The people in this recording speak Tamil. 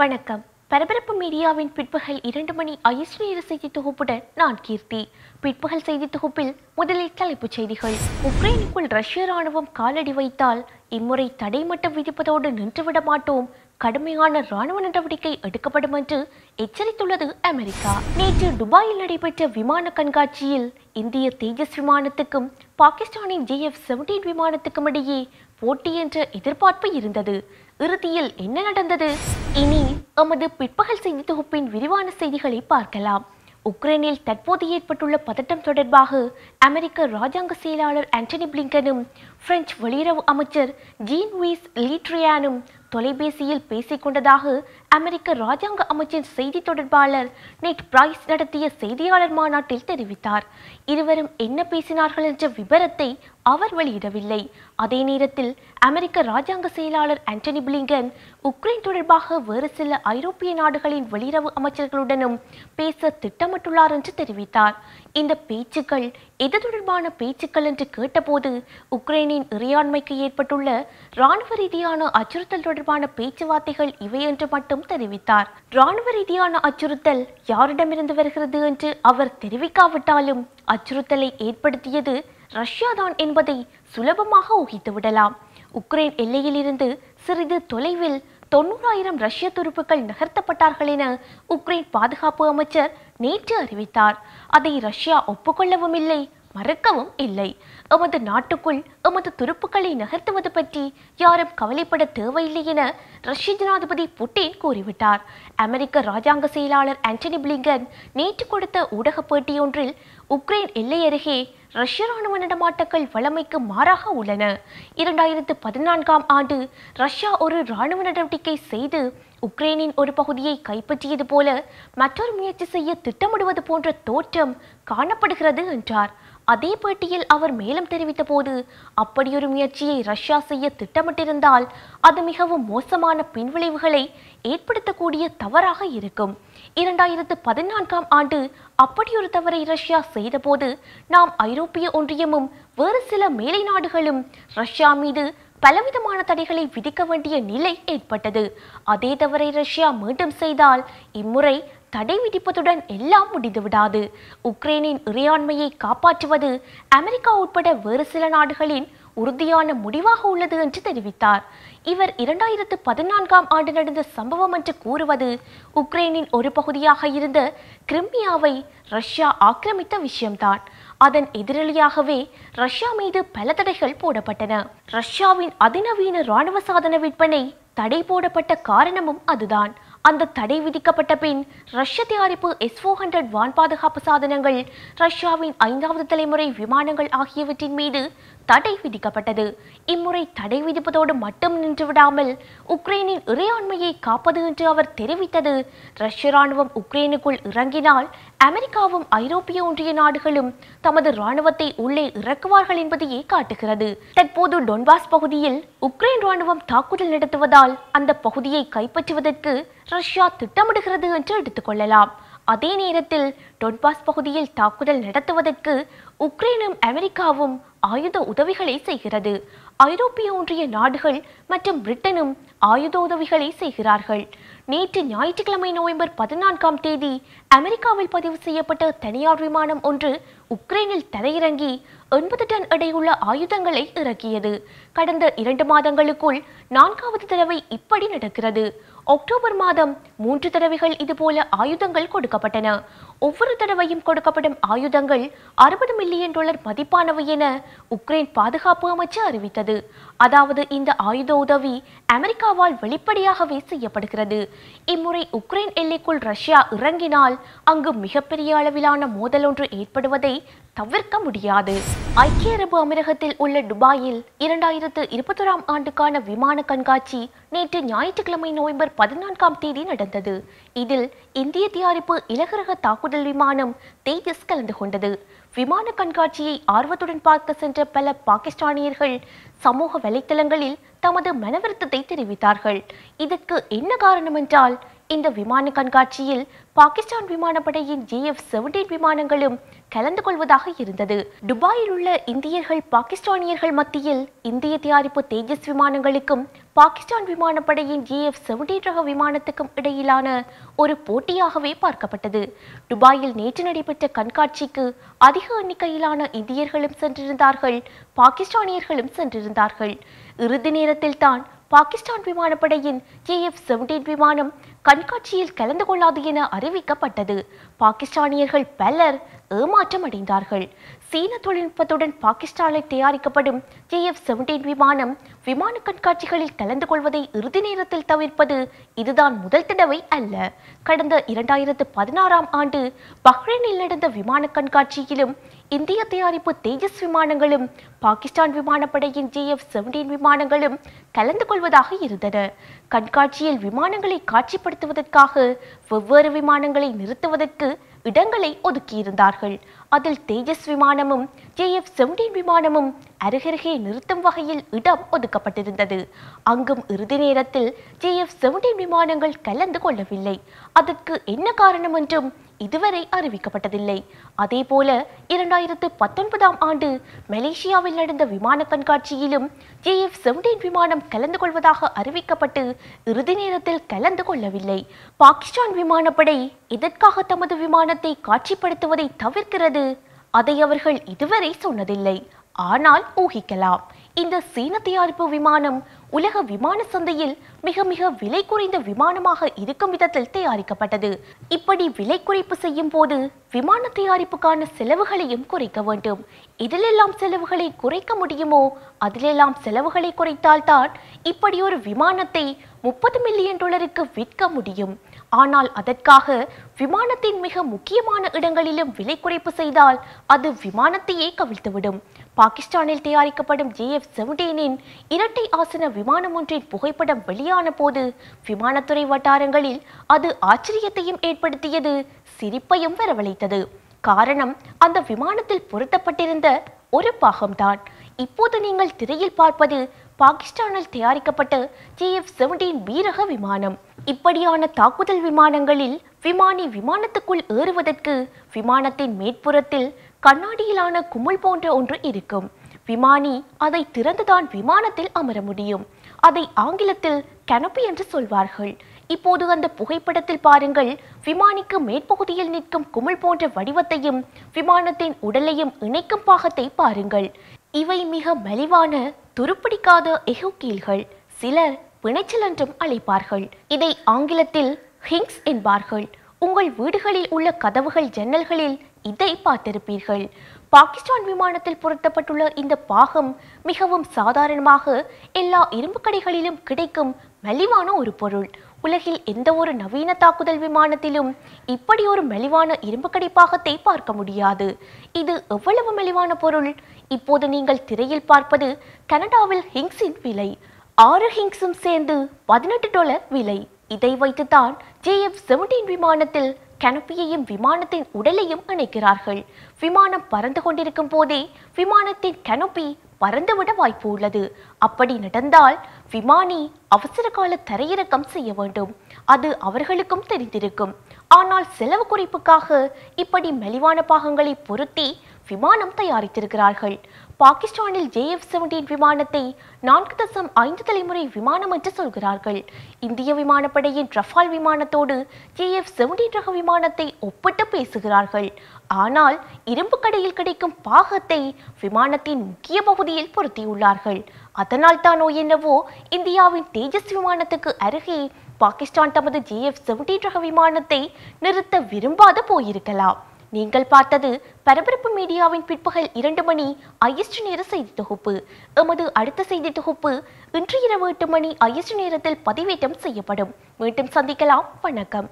வணக்கம் பரபரப்பு மீடியாவின் பிற்பகல் இரண்டு மணி ஐஸ்ரீ செய்தி தொகுப்புடன் நான் கீர்த்தி பிற்பகல் செய்தி தொகுப்பில் முதலில் தலைப்புச் செய்திகள் உக்ரைனுக்குள் ரஷ்ய ராணுவம் காலடி வைத்தால் இம்முறை தடைமட்டம் விதிப்பதோடு நின்றுவிட மாட்டோம் கடுமையான ராணுவ நடவடிக்கை எடுக்கப்படும் என்று எச்சரித்துள்ளது அமெரிக்கா நேற்று துபாயில் நடைபெற்ற விமான கண்காட்சியில் இந்திய தேஜஸ் விமானத்துக்கும் பாகிஸ்தானின் எஃப் செவன்டீன் விமானத்துக்கும் இடையே போட்டி என்ற எதிர்பார்ப்பு இருந்தது இறுதியில் என்ன நடந்தது இனி எமது பிற்பகல் செய்தி தொகுப்பின் விரிவான செய்திகளை பார்க்கலாம் உக்ரைனில் தற்போது ஏற்பட்டுள்ள பதட்டம் தொடர்பாக அமெரிக்க ராஜாங்க செயலாளர் ஆண்டனி பிளிங்கனும் பிரெஞ்சு வெளியுறவு அமைச்சர் ஜீன் வீஸ் லீட்ரியானும் தொலைபேசியில் பேசிக் கொண்டதாக அமெரிக்க ராஜாங்க அமைச்சின் செய்தி தொடர்பாளர் நெட் பிரைஸ் நடத்திய செய்தியாளர் மாநாட்டில் தெரிவித்தார் இருவரும் என்ன பேசினார்கள் என்ற விவரத்தை அவர் வெளியிடவில்லை அதே நேரத்தில் அமெரிக்க ராஜாங்க செயலாளர் ஆண்டனி பிளிங்கன் உக்ரைன் தொடர்பாக வேறு சில ஐரோப்பிய நாடுகளின் வெளியுறவு அமைச்சர்களுடனும் பேச திட்டமிட்டுள்ளார் என்று தெரிவித்தார் இந்த பேச்சுக்கள் எது தொடர்பான பேச்சுக்கள் என்று கேட்டபோது உக்ரைனின் இறையாண்மைக்கு ஏற்பட்டுள்ள ராணுவ ரீதியான அச்சுறுத்தல் தொடர்பான பேச்சுவார்த்தைகள் இவை என்று மட்டும் தெரிவித்தார் ராணுவ ரீதியான அச்சுறுத்தல் யாரிடமிருந்து வருகிறது என்று அவர் தெரிவிக்காவிட்டாலும் அச்சுறுத்தலை ஏற்படுத்தியது ரஷ்யாதான் என்பதை சுலபமாக ஊகித்துவிடலாம் உக்ரைன் எல்லையிலிருந்து சிறிது தொலைவில் தொன்னூறாயிரம் ரஷ்ய துருப்புக்கள் நகர்த்தப்பட்டார்கள் என உக்ரைன் பாதுகாப்பு அமைச்சர் நேற்று அறிவித்தார் அதை ரஷ்யா ஒப்புக்கொள்ளவும் இல்லை மறக்கவும் இல்லை எமது நாட்டுக்குள் எமது துருப்புக்களை நகர்த்துவது பற்றி யாரும் கவலைப்பட தேவையில்லை என ரஷ்ய ஜனாதிபதி புட்டின் கூறிவிட்டார் அமெரிக்க ராஜாங்க செயலாளர் ஆண்டனி பிளிங்கன் நேற்று கொடுத்த ஊடக பேட்டியொன்றில் உக்ரைன் எல்லை அருகே ரஷ்ய ராணுவ நடமாட்டங்கள் வழமைக்கு மாறாக உள்ளன இரண்டாயிரத்து பதினான்காம் ஆண்டு ரஷ்யா ஒரு ராணுவ நடவடிக்கை செய்து உக்ரைனின் ஒரு பகுதியை கைப்பற்றியது போல மற்றொரு முயற்சி செய்ய திட்டமிடுவது போன்ற தோற்றம் காணப்படுகிறது என்றார் அதே பேட்டியில் அவர் மேலும் தெரிவித்த போது அப்படியொரு முயற்சியை ரஷ்யா செய்ய திட்டமிட்டிருந்தால் அது மிகவும் மோசமான பின்விளைவுகளை ஏற்படுத்தக்கூடிய தவறாக இருக்கும் இரண்டாயிரத்து பதினான்காம் ஆண்டு அப்படியொரு தவறை ரஷ்யா செய்தபோது நாம் ஐரோப்பிய ஒன்றியமும் வேறு சில மேலை நாடுகளும் ரஷ்யா மீது பலவிதமான தடைகளை விதிக்க வேண்டிய நிலை ஏற்பட்டது அதே தவறை ரஷ்யா மீண்டும் செய்தால் இம்முறை தடை விதிப்பதுடன் எல்லாம் முடிந்து விடாது உக்ரைனின் இறையாண்மையை காப்பாற்றுவது அமெரிக்கா உட்பட வேறு சில நாடுகளின் உறுதியான முடிவாக உள்ளது என்று தெரிவித்தார் இவர் இரண்டாயிரத்து பதினான்காம் ஆண்டு நடந்த சம்பவம் என்று கூறுவது உக்ரைனின் ஒரு பகுதியாக இருந்த கிரிமியாவை ரஷ்யா ஆக்கிரமித்த விஷயம்தான் அதன் எதிரொலியாகவே ரஷ்யா மீது பல தடைகள் போடப்பட்டன ரஷ்யாவின் அதிநவீன இராணுவ சாதன விற்பனை தடை போடப்பட்ட காரணமும் அதுதான் அந்த தடை விதிக்கப்பட்ட பின் ரஷ்ய தயாரிப்பு எஸ் ஃபோர் ஹண்ட்ரட் வான் பாதுகாப்பு சாதனங்கள் ரஷ்யாவின் ஐந்தாவது தலைமுறை விமானங்கள் ஆகியவற்றின் மீது தடை விதிக்கப்பட்டது இம்முறை தடை விதிப்பதோடு மட்டும் நின்றுவிடாமல் உக்ரைனின் இறையாண்மையை காப்பது என்று அவர் தெரிவித்தது ரஷ்ய ராணுவம் உக்ரைனுக்குள் இறங்கினால் அமெரிக்காவும் ஐரோப்பிய ஒன்றிய நாடுகளும் தமது ராணுவத்தை உள்ளே இறக்குவார்கள் என்பதையே காட்டுகிறது தற்போது டொன்பாஸ் பகுதியில் உக்ரைன் ராணுவம் தாக்குதல் நடத்துவதால் அந்த பகுதியை கைப்பற்றுவதற்கு ரஷ்யா திட்டமிடுகிறது என்று எடுத்துக்கொள்ளலாம் அதே நேரத்தில் டொன்பாஸ் பகுதியில் தாக்குதல் நடத்துவதற்கு உக்ரைனும் அமெரிக்காவும் ஆயுத உதவிகளை செய்கிறது ஐரோப்பிய ஒன்றிய நாடுகள் மற்றும் பிரிட்டனும் ஆயுத உதவிகளை செய்கிறார்கள் நேற்று ஞாயிற்றுக்கிழமை நவம்பர் பதினான்காம் தேதி அமெரிக்காவில் பதிவு செய்யப்பட்ட தனியார் விமானம் ஒன்று உக்ரைனில் தரையிறங்கி எண்பது டன் எடையுள்ள ஆயுதங்களை இறக்கியது கடந்த இரண்டு மாதங்களுக்குள் நான்காவது தடவை இப்படி நடக்கிறது அக்டோபர் மாதம் மூன்று தடவைகள் இதுபோல ஆயுதங்கள் கொடுக்கப்பட்டன ஒவ்வொரு தடவையும் கொடுக்கப்படும் ஆயுதங்கள் அறுபது மில்லியன் டாலர் மதிப்பானவை என உக்ரைன் பாதுகாப்பு அமைச்சு அறிவித்தது அதாவது இந்த ஆயுத உதவி அமெரிக்காவால் வெளிப்படையாகவே செய்யப்படுகிறது இம்முறை உக்ரைன் எல்லைக்குள் ரஷ்யா இறங்கினால் அங்கு மிகப்பெரிய அளவிலான மோதல் ஒன்று ஏற்படுவதை தவிர்க்க முடியாது ஐக்கிய அரபு அமீரகத்தில் உள்ள டுபாயில் இரண்டாயிரத்து இருபத்தொராம் ஆண்டுக்கான விமான கண்காட்சி நேற்று ஞாயிற்றுக்கிழமை நவம்பர் பதினான்காம் தேதி நடந்தது இதில் இந்திய தயாரிப்பு இலகரக தாக்குதல் விமானம் தேஜஸ் கலந்து கொண்டது விமான கண்காட்சியை ஆர்வத்துடன் பார்க்க சென்ற பல பாகிஸ்தானியர்கள் சமூக வலைத்தளங்களில் தமது மனவருத்தத்தை தெரிவித்தார்கள் இதற்கு என்ன காரணம் என்றால் இந்த விமான கண்காட்சியில் பாகிஸ்தான் விமானப்படையின் எஃப் செவன்டீன் விமானங்களும் கலந்து கொள்வதாக இருந்தது துபாயில் உள்ள இந்தியர்கள் பாகிஸ்தானியர்கள் மத்தியில் இந்திய தயாரிப்பு தேஜஸ் விமானங்களுக்கும் பாகிஸ்தான் விமானப்படையின் ஜேஎஃப் செவன்டீன் ரக விமானத்துக்கும் இடையிலான ஒரு போட்டியாகவே பார்க்கப்பட்டது துபாயில் நேற்று நடைபெற்ற கண்காட்சிக்கு அதிக எண்ணிக்கையிலான இந்தியர்களும் சென்றிருந்தார்கள் பாகிஸ்தானியர்களும் சென்றிருந்தார்கள் இறுதி நேரத்தில் தான் பாகிஸ்தான் விமானப்படையின் எஃப் செவன்டீன் விமானம் கண்காட்சியில் கலந்து கொள்ளாது என அறிவிக்கப்பட்டது பாகிஸ்தானியர்கள் பலர் ஏமாற்றம் அடைந்தார்கள் சீன தொழில்நுட்பத்துடன் பாகிஸ்தானில் தயாரிக்கப்படும் எஃப் செவன்டீன் விமானம் விமான கண்காட்சிகளில் கலந்து கொள்வதை இறுதி நேரத்தில் தவிர்ப்பது இதுதான் முதல் தடவை அல்ல கடந்த இரண்டாயிரத்து பதினாறாம் ஆண்டு பஹ்ரைனில் நடந்த விமான கண்காட்சியிலும் இந்திய தயாரிப்பு தேஜஸ் விமானங்களும் பாகிஸ்தான் விமானப்படையின் எஃப் செவன்டீன் விமானங்களும் கலந்து கொள்வதாக இருந்தன கண்காட்சியில் விமானங்களை காட்சிப்படுத்துவதற்காக வெவ்வேறு விமானங்களை நிறுத்துவதற்கு இடங்களை ஒதுக்கியிருந்தார்கள் அதில் தேஜஸ் விமானமும் எஃப் செவன்டீன் விமானமும் அருகருகே நிறுத்தும் வகையில் இடம் ஒதுக்கப்பட்டிருந்தது அங்கும் இறுதி நேரத்தில் எஃப் செவன்டீன் விமானங்கள் கலந்து கொள்ளவில்லை அதற்கு என்ன காரணம் என்றும் இதுவரை அறிவிக்கப்பட்டதில்லை அதே போல இரண்டாயிரத்து பத்தொன்பதாம் ஆண்டு மலேசியாவில் நடந்த விமான கண்காட்சியிலும் எஃப் செவன்டீன் விமானம் கலந்து கொள்வதாக அறிவிக்கப்பட்டு இறுதி நேரத்தில் கலந்து கொள்ளவில்லை பாகிஸ்தான் விமானப்படை எதற்காக தமது விமானத்தை காட்சிப்படுத்துவதை தவிர்க்கிறது அதை அவர்கள் இதுவரை சொன்னதில்லை ஆனால் ஊகிக்கலாம் இந்த சீன தயாரிப்பு விமானம் உலக விமான சந்தையில் மிக மிக விலை குறைந்த விமானமாக இருக்கும் விதத்தில் தயாரிக்கப்பட்டது இப்படி விலை குறைப்பு செய்யும் போது விமான தயாரிப்புக்கான செலவுகளையும் குறைக்க வேண்டும் இதிலெல்லாம் செலவுகளை குறைக்க முடியுமோ அதிலெல்லாம் செலவுகளை குறைத்தால்தான் இப்படி ஒரு விமானத்தை முப்பது மில்லியன் டாலருக்கு விற்க முடியும் ஆனால் அதற்காக விமானத்தின் மிக முக்கியமான இடங்களிலும் விலை குறைப்பு செய்தால் அது விமானத்தையே கவிழ்த்துவிடும் பாகிஸ்தானில் தயாரிக்கப்படும் எஃப் செவன்டீனின் இரட்டை ஆசன விமானம் ஒன்றின் புகைப்படம் வெளியான போது விமானத்துறை வட்டாரங்களில் அது ஆச்சரியத்தையும் ஏற்படுத்தியது சிரிப்பையும் வரவழைத்தது காரணம் அந்த விமானத்தில் பொருத்தப்பட்டிருந்த ஒரு பாகம்தான் இப்போது நீங்கள் திரையில் பார்ப்பது பாகிஸ்தானில் தயாரிக்கப்பட்ட எஃப் செவன்டீன் வீரக விமானம் இப்படியான தாக்குதல் விமானங்களில் விமானி விமானத்துக்குள் ஏறுவதற்கு விமானத்தின் மேற்புறத்தில் கண்ணாடியிலான குமுள் போன்ற ஒன்று இருக்கும் விமானி அதை திறந்துதான் விமானத்தில் அமர முடியும் அதை ஆங்கிலத்தில் கனப்பி என்று சொல்வார்கள் இப்போது அந்த புகைப்படத்தில் பாருங்கள் விமானிக்கு மேற்பகுதியில் நிற்கும் குமிழ் போன்ற வடிவத்தையும் விமானத்தின் உடலையும் இணைக்கும் பாகத்தை பாருங்கள் இவை மிக மலிவான துருப்பிடிக்காத கீழ்கள் சிலர் பிணைச்சல் என்றும் அழைப்பார்கள் இதை ஆங்கிலத்தில் ஹிங்ஸ் என்பார்கள் உங்கள் வீடுகளில் உள்ள கதவுகள் ஜன்னல்களில் இதை பார்த்திருப்பீர்கள் பாகிஸ்தான் விமானத்தில் பொருத்தப்பட்டுள்ள இந்த பாகம் மிகவும் சாதாரணமாக எல்லா இரும்பு கடைகளிலும் கிடைக்கும் மலிவான ஒரு பொருள் உலகில் எந்த ஒரு நவீன தாக்குதல் விமானத்திலும் இப்படி ஒரு மலிவான இரும்பு கடிப்பாகத்தை பார்க்க முடியாது இது எவ்வளவு மலிவான பொருள் இப்போது நீங்கள் திரையில் பார்ப்பது கனடாவில் ஹிங்ஸின் விலை ஆறு ஹிங்ஸும் சேர்ந்து பதினெட்டு டாலர் விலை இதை வைத்துதான் எஃப் செவன்டீன் விமானத்தில் கனப்பியையும் விமானத்தின் உடலையும் இணைக்கிறார்கள் விமானம் பறந்து கொண்டிருக்கும் போதே விமானத்தின் கனப்பி பறந்துவிட வாய்ப்பு உள்ளது அப்படி நடந்தால் விமானி அவசர கால தரையிறக்கம் செய்ய வேண்டும் அது அவர்களுக்கும் தெரிந்திருக்கும் ஆனால் செலவு குறிப்புக்காக இப்படி மலிவான பாகங்களை பொருத்தி விமானம் தயாரித்திருக்கிறார்கள் பாகிஸ்தானில் ஜேஎஃப் செவன்டீன் விமானத்தை நான்கு தசம் ஐந்து தலைமுறை விமானம் என்று சொல்கிறார்கள் இந்திய விமானப்படையின் ரஃபால் விமானத்தோடு ஜேஎஃப் செவன்டீன் ரக விமானத்தை ஒப்பிட்டு பேசுகிறார்கள் ஆனால் இரும்பு கடையில் கிடைக்கும் பாகத்தை விமானத்தின் முக்கிய பகுதியில் பொருத்தியுள்ளார்கள் அதனால் தானோ என்னவோ இந்தியாவின் தேஜஸ் விமானத்துக்கு அருகே பாகிஸ்தான் தமது எஃப் செவன்டீன் ரக விமானத்தை நிறுத்த விரும்பாது போயிருக்கலாம் நீங்கள் பார்த்தது பரபரப்பு மீடியாவின் பிற்பகல் இரண்டு மணி ஐஎஸ்டி நேர செய்தி தொகுப்பு எமது அடுத்த செய்தி தொகுப்பு இன்று இரவு எட்டு மணி ஐஎஸ்டி நேரத்தில் பதிவேற்றம் செய்யப்படும் மீண்டும் சந்திக்கலாம் வணக்கம்